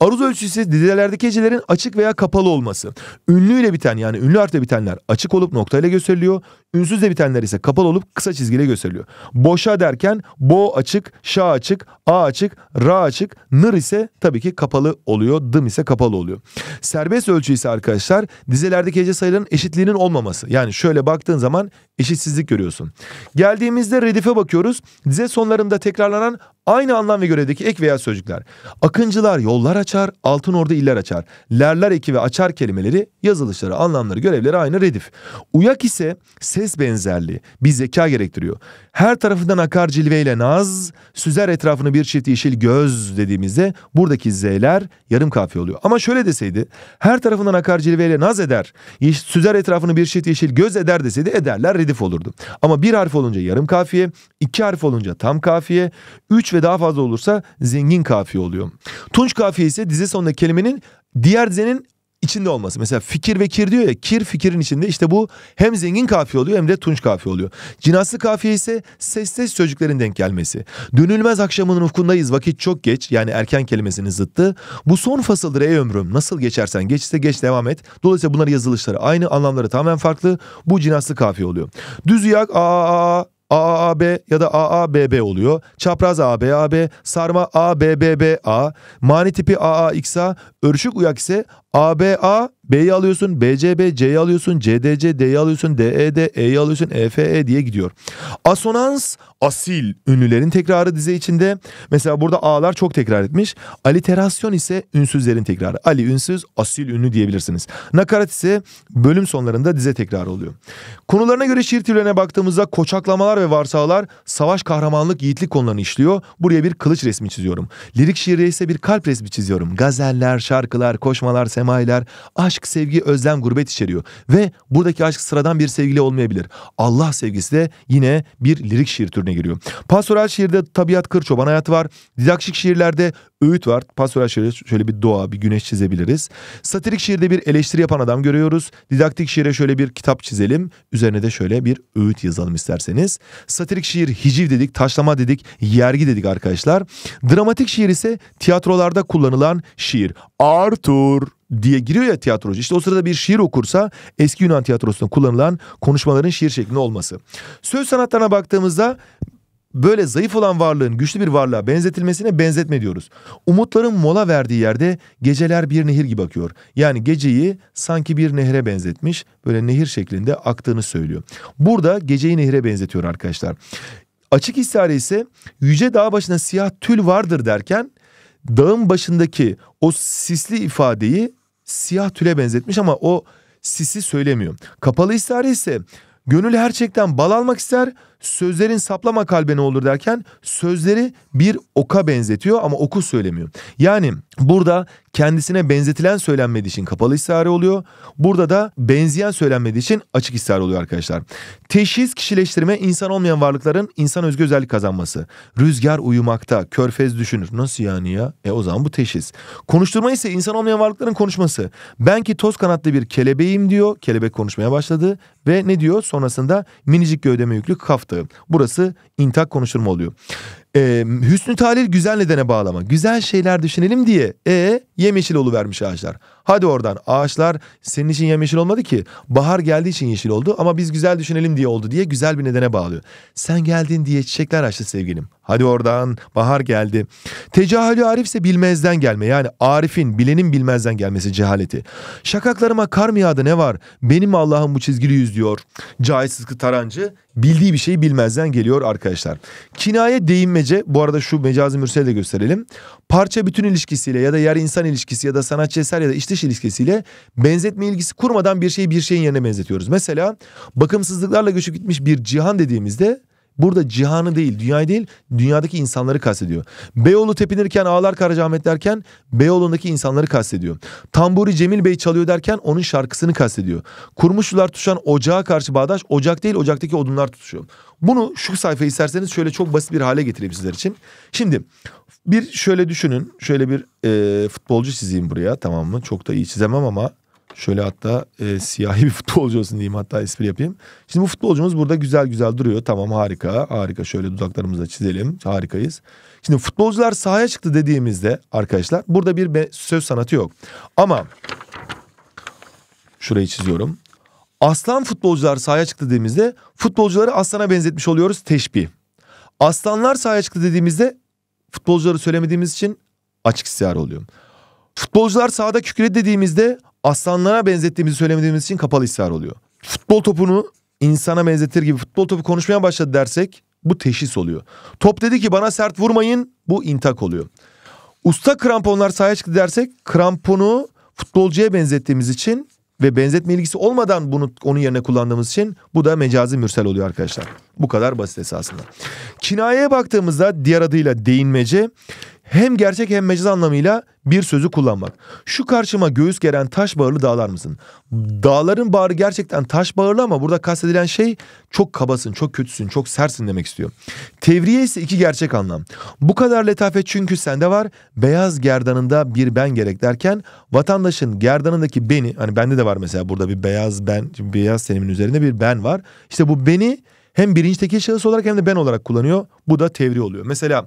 Aruz ölçüsü ise dizelerdeki hecelerin açık veya kapalı olması. Ünlüyle biten yani ünlü harfle bitenler açık olup noktayla gösteriliyor. Ünsüz Ünsüzle bitenler ise kapalı olup kısa çizgiyle gösteriliyor. Boşa derken bo açık, şa açık, a açık, ra açık, nır ise tabii ki kapalı oluyor, dım ise kapalı oluyor. Serbest ölçü ise arkadaşlar dizelerdeki hece sayılarının eşitliğinin olmaması. Yani şöyle baktığın zaman eşitsizlik görüyorsun. Geldiğimizde redife bakıyoruz. Dize sonlarında tekrarlanan Aynı anlam ve görevdeki ek veya sözcükler. Akıncılar yollar açar, altın orada iller açar. Lerler eki ve açar kelimeleri, yazılışları, anlamları, görevleri aynı redif. Uyak ise ses benzerliği, bir zeka gerektiriyor. Her tarafından akar cilveyle naz, süzer etrafını bir çift yeşil göz dediğimizde buradaki z'ler yarım kafiye oluyor. Ama şöyle deseydi, her tarafından akar cilveyle naz eder, süzer etrafını bir çift yeşil göz eder deseydi ederler redif olurdu. Ama bir harf olunca yarım kafiye, iki harf olunca tam kafiye, üç ve daha fazla olursa zengin kafiye oluyor. Tunç kafiye ise dizi sonunda kelimenin diğer dizenin içinde olması. Mesela fikir ve kir diyor ya kir fikirin içinde işte bu hem zengin kafiye oluyor hem de tunç kafiye oluyor. Cinaslı kafiye ise sessiz sözcüklerin denk gelmesi. Dönülmez akşamının ufkundayız vakit çok geç yani erken kelimesinin zıttı. Bu son fasıldır ey ömrüm nasıl geçersen geçse geç devam et. Dolayısıyla bunların yazılışları aynı anlamları tamamen farklı. Bu cinaslı kafiye oluyor. Düz yak aa AAB ya da AABB oluyor. Çapraz ABAB, sarma ABBBA, mani tipi AAXA, örüşük uyak ise ABA B'yi alıyorsun, BCB C'yi alıyorsun, CDC D'yi alıyorsun, DED e, E'yi alıyorsun, EFE e diye gidiyor. Asonans asil ünlülerin tekrarı dize içinde. Mesela burada A'lar çok tekrar etmiş. Aliterasyon ise ünsüzlerin tekrarı. Ali ünsüz, asil ünlü diyebilirsiniz. Nakarat ise bölüm sonlarında dize tekrarı oluyor. Konularına göre şiir türlerine baktığımızda koçaklamalar ve varsağlar savaş, kahramanlık, yiğitlik konularını işliyor. Buraya bir kılıç resmi çiziyorum. Lirik şiire ise bir kalp resmi çiziyorum. Gazeller, şarkılar, koşmalar, semalar temayüler, aşk, sevgi, özlem, gurbet içeriyor. Ve buradaki aşk sıradan bir sevgili olmayabilir. Allah sevgisi de yine bir lirik şiir türüne giriyor. Pastoral şiirde tabiat kır çoban hayatı var. Didakşik şiirlerde öğüt var. Pastoral şiirde şöyle bir doğa, bir güneş çizebiliriz. Satirik şiirde bir eleştiri yapan adam görüyoruz. Didaktik şiire şöyle bir kitap çizelim. Üzerine de şöyle bir öğüt yazalım isterseniz. Satirik şiir hiciv dedik, taşlama dedik, yergi dedik arkadaşlar. Dramatik şiir ise tiyatrolarda kullanılan şiir. Arthur diye giriyor ya tiyatrocu. İşte o sırada bir şiir okursa eski Yunan tiyatrosunda kullanılan konuşmaların şiir şeklinde olması. Söz sanatlarına baktığımızda böyle zayıf olan varlığın güçlü bir varlığa benzetilmesine benzetme diyoruz. Umutların mola verdiği yerde geceler bir nehir gibi akıyor. Yani geceyi sanki bir nehre benzetmiş böyle nehir şeklinde aktığını söylüyor. Burada geceyi nehre benzetiyor arkadaşlar. Açık istihare ise yüce dağ başına siyah tül vardır derken dağın başındaki o sisli ifadeyi siyah tüle benzetmiş ama o sisi söylemiyor. Kapalı istihare ise gönül gerçekten bal almak ister sözlerin saplama kalbe ne olur derken sözleri bir oka benzetiyor ama oku söylemiyor. Yani burada kendisine benzetilen söylenmediği için kapalı istihare oluyor. Burada da benzeyen söylenmediği için açık istihare oluyor arkadaşlar. Teşhis kişileştirme insan olmayan varlıkların insan özgü özellik kazanması. Rüzgar uyumakta, körfez düşünür. Nasıl yani ya? E o zaman bu teşhis. Konuşturma ise insan olmayan varlıkların konuşması. Ben ki toz kanatlı bir kelebeğim diyor. Kelebek konuşmaya başladı ve ne diyor? Sonrasında minicik gövdeme yüklü kaftı ortaklığı. Burası intak konuşturma oluyor. Ee, hüsnü talil güzel nedene bağlama. Güzel şeyler düşünelim diye e yemyeşil vermiş ağaçlar. Hadi oradan ağaçlar senin için yemyeşil olmadı ki. Bahar geldiği için yeşil oldu ama biz güzel düşünelim diye oldu diye güzel bir nedene bağlıyor. Sen geldin diye çiçekler açtı sevgilim. Hadi oradan bahar geldi. Tecahülü arif ise bilmezden gelme. Yani arifin, bilenin bilmezden gelmesi cehaleti. Şakaklarıma kar mı yağdı ne var? Benim Allah'ım bu çizgili yüz diyor. Cahil Sıtkı Tarancı bildiği bir şeyi bilmezden geliyor arkadaşlar. Kinaye değinmece bu arada şu mecazi mürseli de gösterelim. Parça bütün ilişkisiyle ya da yer insan ilişkisi ya da sanatçı eser ya da işte geçiş ilişkisiyle benzetme ilgisi kurmadan bir şeyi bir şeyin yerine benzetiyoruz. Mesela bakımsızlıklarla göçüp gitmiş bir cihan dediğimizde burada cihanı değil, dünyayı değil, dünyadaki insanları kastediyor. Beyoğlu tepinirken ağlar Karacahmet derken Beyoğlu'ndaki insanları kastediyor. Tamburi Cemil Bey çalıyor derken onun şarkısını kastediyor. Kurmuşlular tuşan ocağa karşı bağdaş, ocak değil ocaktaki odunlar tutuşuyor. Bunu şu sayfayı isterseniz şöyle çok basit bir hale getireyim sizler için. Şimdi bir şöyle düşünün, şöyle bir e, futbolcu çizeyim buraya tamam mı? Çok da iyi çizemem ama Şöyle hatta e, siyahi bir futbolcu olsun diyeyim hatta espri yapayım. Şimdi bu futbolcumuz burada güzel güzel duruyor. Tamam harika harika şöyle dudaklarımızı da çizelim harikayız. Şimdi futbolcular sahaya çıktı dediğimizde arkadaşlar burada bir söz sanatı yok. Ama şurayı çiziyorum. Aslan futbolcular sahaya çıktı dediğimizde futbolcuları aslana benzetmiş oluyoruz teşbih. Aslanlar sahaya çıktı dediğimizde futbolcuları söylemediğimiz için açık istihar oluyor. Futbolcular sahada kükredi dediğimizde aslanlara benzettiğimizi söylemediğimiz için kapalı istihar oluyor. Futbol topunu insana benzetir gibi futbol topu konuşmaya başladı dersek bu teşhis oluyor. Top dedi ki bana sert vurmayın bu intak oluyor. Usta kramponlar sahaya çıktı dersek kramponu futbolcuya benzettiğimiz için ve benzetme ilgisi olmadan bunu onun yerine kullandığımız için bu da mecazi mürsel oluyor arkadaşlar. Bu kadar basit esasında. Kinayeye baktığımızda diğer adıyla değinmece hem gerçek hem mecaz anlamıyla bir sözü kullanmak. Şu karşıma göğüs geren taş bağırlı dağlar mısın? Dağların bağrı gerçekten taş bağırlı ama burada kastedilen şey çok kabasın, çok kötüsün, çok sersin demek istiyor. Tevriye ise iki gerçek anlam. Bu kadar letafet çünkü sende var, beyaz gerdanında bir ben gerek derken vatandaşın gerdanındaki beni, hani bende de var mesela burada bir beyaz ben, beyaz senimin üzerinde bir ben var. İşte bu beni hem birinci tekil şahıs olarak hem de ben olarak kullanıyor. Bu da tevri oluyor. Mesela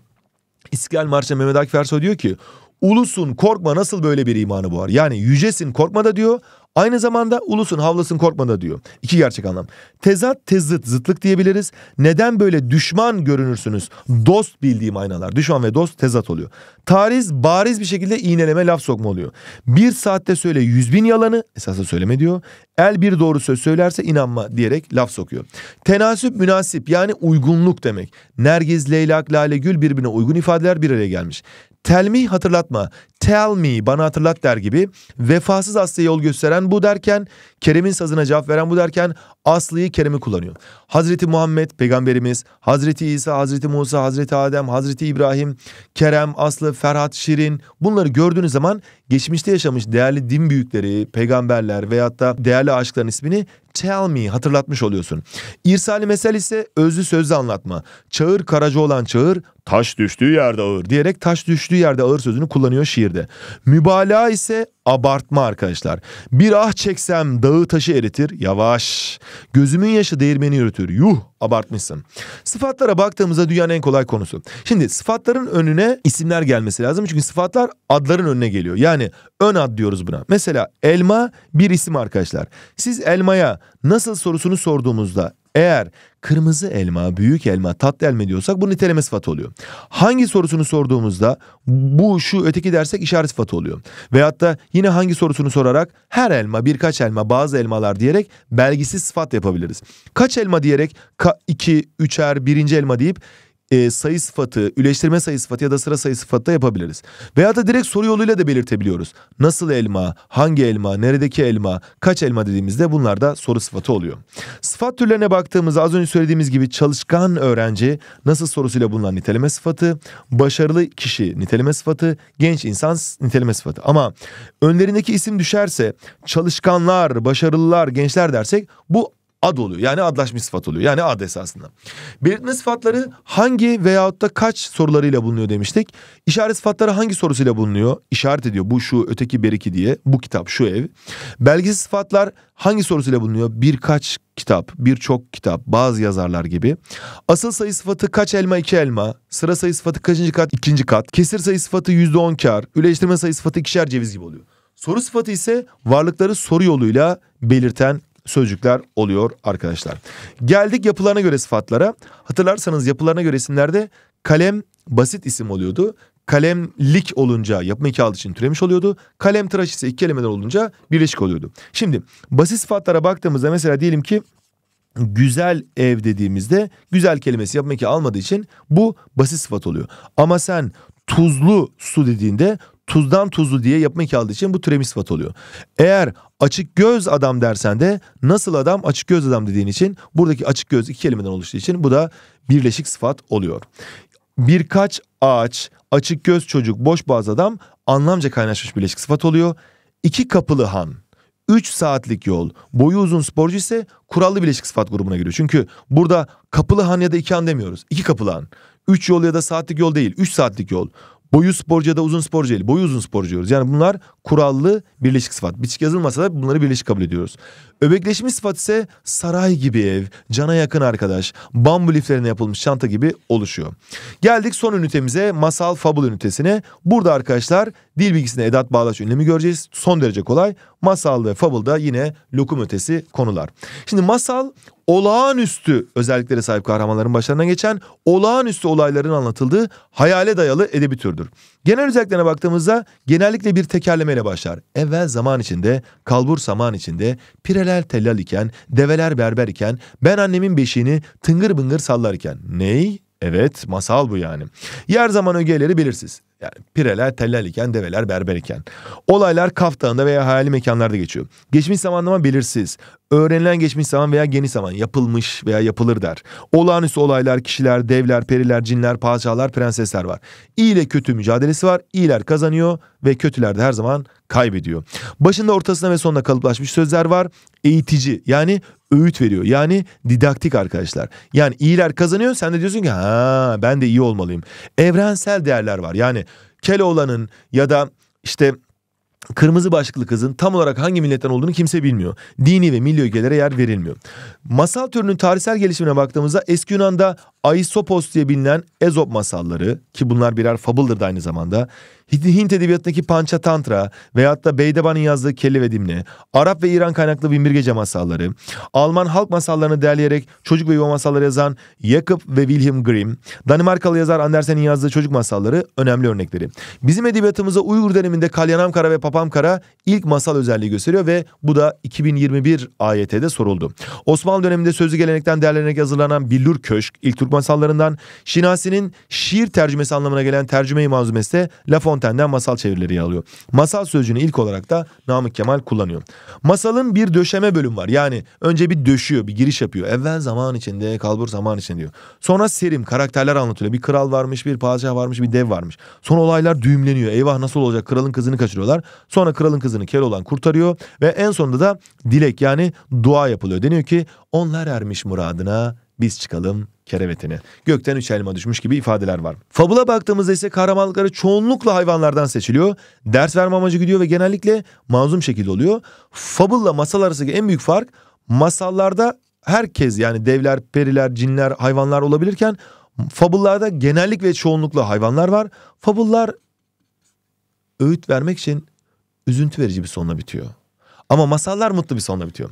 İstiklal Marşı'nda Mehmet Akif Ersoy diyor ki ulusun korkma nasıl böyle bir imanı bu var? Yani yücesin korkma da diyor Aynı zamanda ulusun havlasın korkma da diyor. İki gerçek anlam. Tezat, tezıt, zıtlık diyebiliriz. Neden böyle düşman görünürsünüz? Dost bildiğim aynalar. Düşman ve dost tezat oluyor. Tariz, bariz bir şekilde iğneleme, laf sokma oluyor. Bir saatte söyle yüz bin yalanı, esasla söyleme diyor. El bir doğru söz söylerse inanma diyerek laf sokuyor. Tenasip münasip yani uygunluk demek. Nergiz, Leylak, Lale, Gül birbirine uygun ifadeler bir araya gelmiş telmih hatırlatma, tell me bana hatırlat der gibi vefasız Aslı'ya yol gösteren bu derken Kerem'in sazına cevap veren bu derken Aslı'yı Kerem'i kullanıyor. Hazreti Muhammed peygamberimiz, Hazreti İsa, Hazreti Musa, Hazreti Adem, Hazreti İbrahim, Kerem, Aslı, Ferhat, Şirin bunları gördüğünüz zaman geçmişte yaşamış değerli din büyükleri, peygamberler veyahut da değerli aşkların ismini tell me hatırlatmış oluyorsun. İrsali mesel ise özlü sözlü anlatma. Çağır karacı olan çağır taş düştüğü yerde ağır diyerek taş düştüğü yerde ağır sözünü kullanıyor şiirde. Mübalağa ise abartma arkadaşlar. Bir ah çeksem dağı taşı eritir. Yavaş. Gözümün yaşı değirmeni yürütür. Yuh abartmışsın. Sıfatlara baktığımızda dünyanın en kolay konusu. Şimdi sıfatların önüne isimler gelmesi lazım. Çünkü sıfatlar adların önüne geliyor. Yani ön ad diyoruz buna. Mesela elma bir isim arkadaşlar. Siz elmaya nasıl sorusunu sorduğumuzda eğer kırmızı elma, büyük elma, tatlı elma diyorsak bu niteleme sıfatı oluyor. Hangi sorusunu sorduğumuzda bu, şu, öteki dersek işaret sıfatı oluyor. Veyahut da yine hangi sorusunu sorarak her elma, birkaç elma, bazı elmalar diyerek belgisiz sıfat yapabiliriz. Kaç elma diyerek ka, iki, üçer, birinci elma deyip e, sayı sıfatı, üleştirme sayı sıfatı ya da sıra sayı sıfatı da yapabiliriz. Veya da direkt soru yoluyla da belirtebiliyoruz. Nasıl elma, hangi elma, neredeki elma, kaç elma dediğimizde bunlar da soru sıfatı oluyor. Sıfat türlerine baktığımızda az önce söylediğimiz gibi çalışkan öğrenci nasıl sorusuyla bulunan niteleme sıfatı, başarılı kişi niteleme sıfatı, genç insan niteleme sıfatı. Ama önlerindeki isim düşerse çalışkanlar, başarılılar, gençler dersek bu ad oluyor. Yani adlaşmış sıfat oluyor. Yani ad esasında. Belirtme sıfatları hangi veyahut da kaç sorularıyla bulunuyor demiştik. İşaret sıfatları hangi sorusuyla bulunuyor? İşaret ediyor. Bu şu, öteki, beriki diye. Bu kitap, şu ev. Belgisiz sıfatlar hangi sorusuyla bulunuyor? Birkaç kitap, birçok kitap, bazı yazarlar gibi. Asıl sayı sıfatı kaç elma, iki elma. Sıra sayı sıfatı kaçıncı kat, ikinci kat. Kesir sayı sıfatı yüzde on kar. Üleştirme sayı sıfatı ikişer ceviz gibi oluyor. Soru sıfatı ise varlıkları soru yoluyla belirten sözcükler oluyor arkadaşlar. Geldik yapılarına göre sıfatlara. Hatırlarsanız yapılarına göre isimlerde kalem basit isim oluyordu. Kalemlik olunca yapma kağıt için türemiş oluyordu. Kalem tıraş ise iki kelimeden olunca birleşik oluyordu. Şimdi basit sıfatlara baktığımızda mesela diyelim ki güzel ev dediğimizde güzel kelimesi yapma ki almadığı için bu basit sıfat oluyor. Ama sen tuzlu su dediğinde tuzdan tuzlu diye yapmak kağıdı için bu tremisvat oluyor. Eğer açık göz adam dersen de nasıl adam açık göz adam dediğin için buradaki açık göz iki kelimeden oluştuğu için bu da birleşik sıfat oluyor. Birkaç ağaç, açık göz çocuk, boş boğaz adam anlamca kaynaşmış birleşik sıfat oluyor. İki kapılı han, üç saatlik yol, boyu uzun sporcu ise kurallı birleşik sıfat grubuna giriyor. Çünkü burada kapılı han ya da iki han demiyoruz. İki kapılı han. 3 yol ya da saatlik yol değil, üç saatlik yol. Boyu sporcuya da uzun sporcu değil. Boyu uzun sporcu diyoruz. Yani bunlar kurallı birleşik sıfat. Bitişik yazılmasa da bunları birleşik kabul ediyoruz. Öbekleşmiş sıfat ise saray gibi ev, cana yakın arkadaş, bambu liflerine yapılmış çanta gibi oluşuyor. Geldik son ünitemize masal fabul ünitesine. Burada arkadaşlar dil bilgisinde edat bağlaç ünlemi göreceğiz. Son derece kolay. Masalda, ve yine lokum ötesi konular. Şimdi masal olağanüstü özelliklere sahip kahramanların başlarına geçen olağanüstü olayların anlatıldığı hayale dayalı edebi türdür. Genel özelliklerine baktığımızda genellikle bir tekerlemeyle başlar. Evvel zaman içinde, kalbur zaman içinde, pireler tellal iken, develer berber iken, ben annemin beşiğini tıngır bıngır sallarken. Ney? Evet masal bu yani. Yer zaman ögeleri belirsiz. Yani pireler teller iken develer berber iken. Olaylar Kaf Dağı'nda veya hayali mekanlarda geçiyor. Geçmiş zamanlama belirsiz. Öğrenilen geçmiş zaman veya geniş zaman yapılmış veya yapılır der. Olağanüstü olaylar, kişiler, devler, periler, cinler, padişahlar, prensesler var. İyi ile kötü mücadelesi var. İyiler kazanıyor ve kötüler de her zaman kaybediyor. Başında ortasında ve sonunda kalıplaşmış sözler var. Eğitici yani öğüt veriyor. Yani didaktik arkadaşlar. Yani iyiler kazanıyor sen de diyorsun ki ha ben de iyi olmalıyım. Evrensel değerler var. Yani Keloğlan'ın ya da işte kırmızı başlıklı kızın tam olarak hangi milletten olduğunu kimse bilmiyor. Dini ve milli ögelere yer verilmiyor. Masal türünün tarihsel gelişimine baktığımızda eski Yunan'da Aisopos diye bilinen Ezop masalları ki bunlar birer fabıldır da aynı zamanda. Hint edebiyatındaki Tantra veyahut da Beydeba'nın yazdığı Kelli ve Dimne, Arap ve İran kaynaklı Binbirgece masalları, Alman halk masallarını derleyerek çocuk ve yuva masalları yazan Jakob ve Wilhelm Grimm, Danimarkalı yazar Andersen'in yazdığı çocuk masalları önemli örnekleri. Bizim edebiyatımıza Uygur döneminde Kalyanam Kara ve Papam Kara ilk masal özelliği gösteriyor ve bu da 2021 AYT'de soruldu. Osmanlı döneminde sözlü gelenekten derlenerek hazırlanan Billur Köşk ilk Türk masallarından, Şinasi'nin şiir tercümesi anlamına gelen tercüme-i malzumesi de La Fontaine Fontaine'den masal çevirileri alıyor. Masal sözcüğünü ilk olarak da Namık Kemal kullanıyor. Masalın bir döşeme bölüm var. Yani önce bir döşüyor, bir giriş yapıyor. Evvel zaman içinde, kalbur zaman içinde diyor. Sonra serim, karakterler anlatılıyor. Bir kral varmış, bir padişah varmış, bir dev varmış. Son olaylar düğümleniyor. Eyvah nasıl olacak? Kralın kızını kaçırıyorlar. Sonra kralın kızını Keloğlan kurtarıyor ve en sonunda da dilek yani dua yapılıyor. Deniyor ki onlar ermiş muradına biz çıkalım kerevetini. Gökten üç elma düşmüş gibi ifadeler var. Fabula baktığımızda ise kahramanlıkları çoğunlukla hayvanlardan seçiliyor. Ders verme amacı gidiyor ve genellikle manzum şekilde oluyor. Fabulla masal arasındaki en büyük fark masallarda herkes yani devler, periler, cinler, hayvanlar olabilirken fabullarda genellik ve çoğunlukla hayvanlar var. Fabullar öğüt vermek için üzüntü verici bir sonla bitiyor. Ama masallar mutlu bir sonla bitiyor.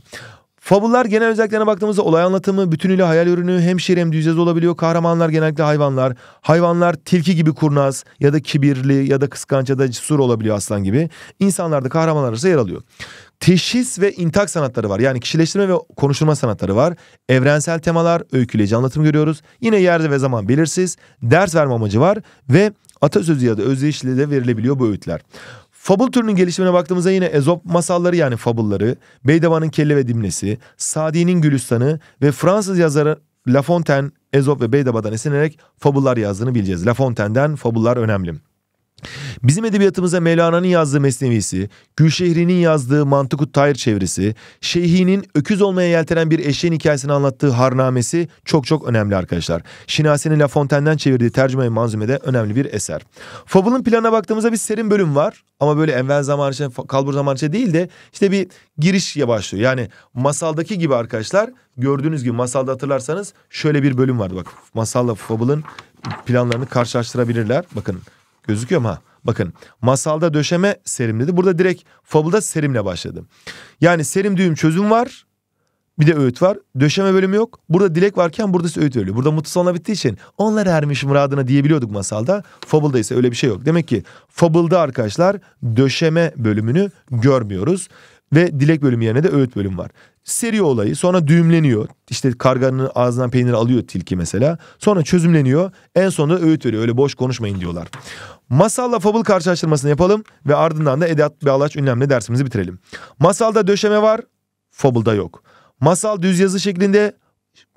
Fabullar genel özelliklerine baktığımızda olay anlatımı, bütünüyle hayal ürünü hem şiir hem düzez olabiliyor. Kahramanlar genellikle hayvanlar. Hayvanlar tilki gibi kurnaz ya da kibirli ya da kıskanç ya da cesur olabiliyor aslan gibi. İnsanlar da kahramanlar arasında yer alıyor. Teşhis ve intak sanatları var. Yani kişileştirme ve konuşulma sanatları var. Evrensel temalar, öyküleyici anlatım görüyoruz. Yine yerde ve zaman belirsiz. Ders verme amacı var ve atasözü ya da özdeyişle de verilebiliyor bu öğütler. Fabul türünün gelişimine baktığımızda yine Ezop masalları yani fabılları, Beydevan'ın Kelle ve Dimnesi, Sadi'nin Gülistan'ı ve Fransız yazarı La Fontaine, Ezop ve Beydeva'dan esinlenerek fabullar yazdığını bileceğiz. La Fontaine'den fabıllar önemli. Bizim edebiyatımıza Mevlana'nın yazdığı Mesnevisi, Gülşehri'nin yazdığı Mantıkut Tayr çevresi, Şeyhi'nin öküz olmaya yeltenen bir eşeğin hikayesini anlattığı Harnamesi çok çok önemli arkadaşlar. Şinasi'nin La Fontaine'den çevirdiği tercüme manzumede önemli bir eser. Fable'ın planına baktığımızda bir serin bölüm var ama böyle evvel zaman için, kalbur zaman için değil de işte bir girişle başlıyor. Yani masaldaki gibi arkadaşlar gördüğünüz gibi masalda hatırlarsanız şöyle bir bölüm vardı bak. Masalla Fable'ın planlarını karşılaştırabilirler. Bakın Gözüküyor mu Bakın masalda döşeme serim dedi. Burada direkt fabulda serimle başladı. Yani serim düğüm çözüm var. Bir de öğüt var. Döşeme bölümü yok. Burada dilek varken burada ise öğüt veriliyor. Burada mutlu sonla bittiği için onlar ermiş muradına diyebiliyorduk masalda. Fable'da ise öyle bir şey yok. Demek ki Fable'da arkadaşlar döşeme bölümünü görmüyoruz. Ve dilek bölümü yerine de öğüt bölüm var. Seri olayı sonra düğümleniyor. İşte karganın ağzından peynir alıyor tilki mesela. Sonra çözümleniyor. En sonunda öğüt veriyor. Öyle boş konuşmayın diyorlar. Masalla fabul karşılaştırmasını yapalım ve ardından da edat ve alaç ünlemli dersimizi bitirelim. Masalda döşeme var, fabulda yok. Masal düz yazı şeklinde,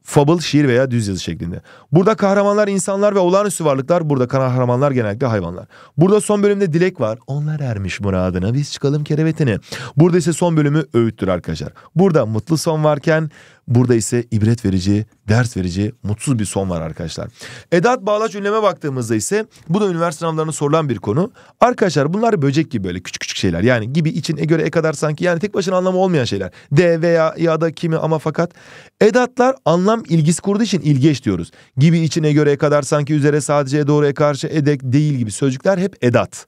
fabul şiir veya düz yazı şeklinde. Burada kahramanlar insanlar ve olağanüstü varlıklar, burada kahramanlar genellikle hayvanlar. Burada son bölümde dilek var. Onlar ermiş muradına, biz çıkalım kerevetine. Burada ise son bölümü öğüttür arkadaşlar. Burada mutlu son varken Burada ise ibret verici, ders verici, mutsuz bir son var arkadaşlar. Edat Bağlaç ünleme baktığımızda ise bu da üniversite sınavlarına sorulan bir konu. Arkadaşlar bunlar böcek gibi böyle küçük küçük şeyler. Yani gibi için e göre e kadar sanki yani tek başına anlamı olmayan şeyler. D veya ya da kimi ama fakat edatlar anlam ilgisi kurduğu için ilgeç diyoruz. Gibi içine göre e kadar sanki üzere sadece e doğru e karşı edek değil gibi sözcükler hep edat.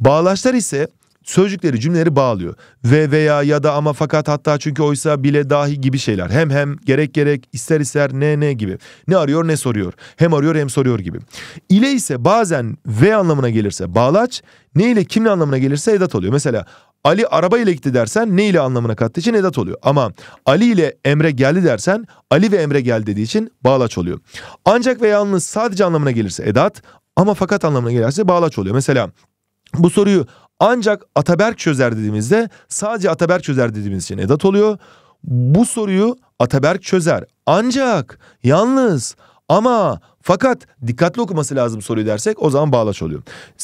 Bağlaçlar ise sözcükleri cümleleri bağlıyor. Ve veya ya da ama fakat hatta çünkü oysa bile dahi gibi şeyler. Hem hem gerek gerek ister ister ne ne gibi. Ne arıyor ne soruyor. Hem arıyor hem soruyor gibi. İle ise bazen ve anlamına gelirse bağlaç. Ne ile kimle anlamına gelirse edat oluyor. Mesela Ali araba ile gitti dersen ne ile anlamına kattığı için edat oluyor. Ama Ali ile Emre geldi dersen Ali ve Emre geldi dediği için bağlaç oluyor. Ancak ve yalnız sadece anlamına gelirse edat ama fakat anlamına gelirse bağlaç oluyor. Mesela bu soruyu ancak Ataberk çözer dediğimizde sadece Ataberk çözer dediğimiz için edat oluyor. Bu soruyu Ataberk çözer. Ancak yalnız ama fakat dikkatli okuması lazım soruyu dersek o zaman bağlaç oluyor.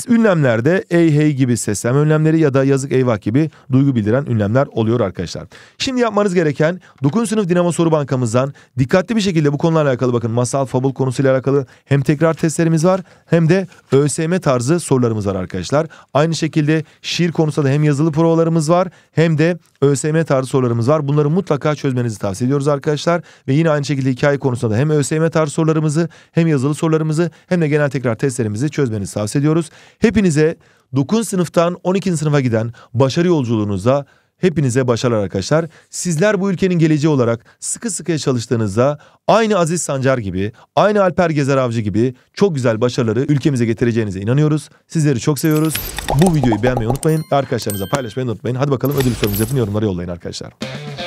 Ünlemlerde ey hey gibi sesleme ünlemleri ya da yazık eyvah gibi duygu bildiren ünlemler oluyor arkadaşlar. Şimdi yapmanız gereken 9. sınıf Dinamo soru bankamızdan dikkatli bir şekilde bu konularla alakalı bakın masal fabul konusuyla alakalı hem tekrar testlerimiz var hem de ÖSYM tarzı sorularımız var arkadaşlar. Aynı şekilde şiir konusunda da hem yazılı provalarımız var hem de ÖSYM tarzı sorularımız var. Bunları mutlaka çözmenizi tavsiye ediyoruz arkadaşlar. Ve yine aynı şekilde hikaye konusunda da hem ÖSYM tarzı sorularımızı hem hem yazılı sorularımızı hem de genel tekrar testlerimizi çözmenizi tavsiye ediyoruz. Hepinize 9. sınıftan 12. sınıfa giden başarı yolculuğunuzda Hepinize başarılar arkadaşlar. Sizler bu ülkenin geleceği olarak sıkı sıkıya çalıştığınızda aynı Aziz Sancar gibi, aynı Alper Gezer Avcı gibi çok güzel başarıları ülkemize getireceğinize inanıyoruz. Sizleri çok seviyoruz. Bu videoyu beğenmeyi unutmayın. Arkadaşlarınıza paylaşmayı unutmayın. Hadi bakalım ödül sorumuzu yapın yorumlara yollayın arkadaşlar.